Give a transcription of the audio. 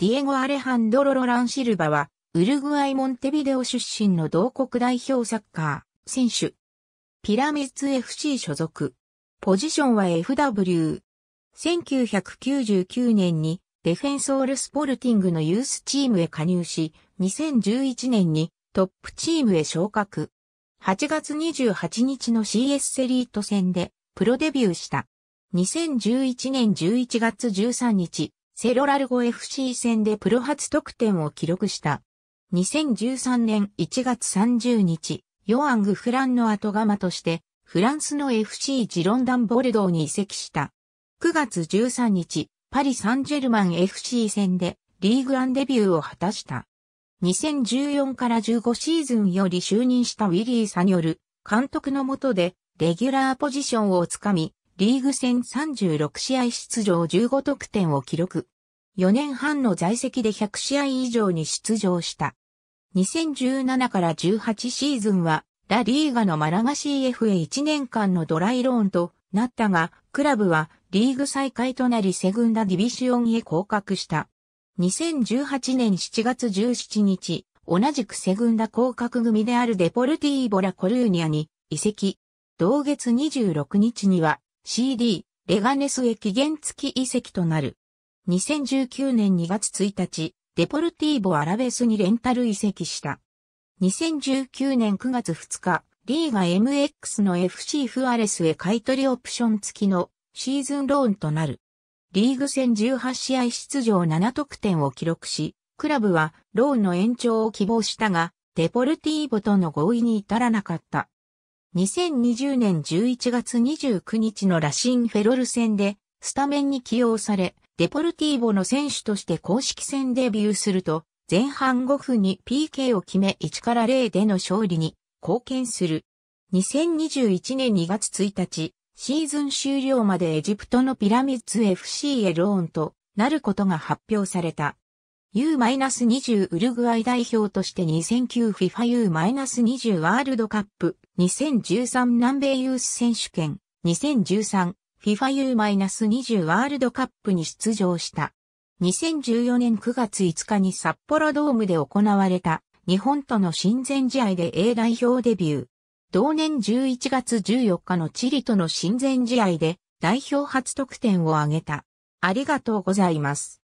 ディエゴ・アレハンドロ・ロラン・シルバは、ウルグアイ・モンテビデオ出身の同国代表サッカー選手。ピラミッズ FC 所属。ポジションは FW。1999年にデフェンソールスポルティングのユースチームへ加入し、2011年にトップチームへ昇格。8月28日の CS セリート戦でプロデビューした。2011年11月13日、セロラルゴ FC 戦でプロ初得点を記録した。2013年1月30日、ヨアング・フランの後釜として、フランスの FC ジロンダン・ボルドーに移籍した。9月13日、パリ・サンジェルマン FC 戦でリーグアンデビューを果たした。2014から15シーズンより就任したウィリー・サによる監督の下でレギュラーポジションをつかみ、リーグ戦36試合出場15得点を記録。4年半の在籍で100試合以上に出場した。2017から18シーズンは、ラリーガのマラガ CF へ1年間のドライローンとなったが、クラブはリーグ再開となりセグンダディビシオンへ降格した。2018年7月17日、同じくセグンダ降格組であるデポルティーボラコルーニアに移籍。同月26日には CD、レガネスへ期限付き移籍となる。2019年2月1日、デポルティーボ・アラベスにレンタル移籍した。2019年9月2日、リーガ MX の FC フアレスへ買取オプション付きのシーズンローンとなる。リーグ戦18試合出場7得点を記録し、クラブはローンの延長を希望したが、デポルティーボとの合意に至らなかった。2020年11月29日のラシンフェロル戦でスタメンに起用され、デポルティーボの選手として公式戦デビューすると、前半5分に PK を決め1から0での勝利に貢献する。2021年2月1日、シーズン終了までエジプトのピラミッツ FC へローンとなることが発表された。U-20 ウルグアイ代表として 2009FIFAU-20 ワールドカップ2013南米ユース選手権2013 FIFAU-20 ワールドカップに出場した。2014年9月5日に札幌ドームで行われた日本との親善試合で A 代表デビュー。同年11月14日のチリとの親善試合で代表初得点を挙げた。ありがとうございます。